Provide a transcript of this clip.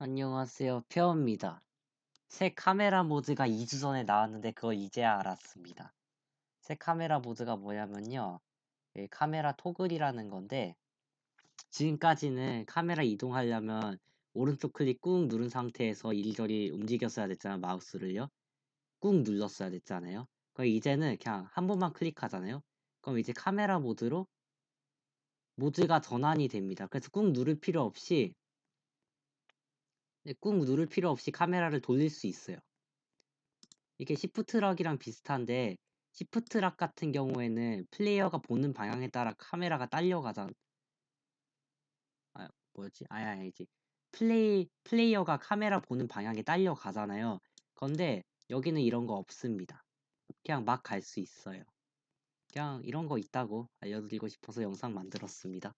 안녕하세요 페어입니다. 새 카메라 모드가 2주 전에 나왔는데 그거 이제야 알았습니다. 새 카메라 모드가 뭐냐면요. 예, 카메라 토글이라는 건데 지금까지는 카메라 이동하려면 오른쪽 클릭 꾹 누른 상태에서 이리저리 움직였어야 됐잖아요. 마우스를요. 꾹 눌렀어야 됐잖아요. 그럼 이제는 그냥 한 번만 클릭하잖아요. 그럼 이제 카메라 모드로 모드가 전환이 됩니다. 그래서 꾹 누를 필요 없이 네, 꾹 누를 필요 없이 카메라를 돌릴 수 있어요. 이게 시프트락이랑 비슷한데 시프트락 같은 경우에는 플레이어가 보는 방향에 따라 카메라가 딸려가자아 아, 뭐지? 아야, 아지 플레이, 플레이어가 카메라 보는 방향에 딸려가잖아요. 근데 여기는 이런 거 없습니다. 그냥 막 갈 수 있어요. 그냥 이런 거 있다고 알려드리고 싶어서 영상 만들었습니다.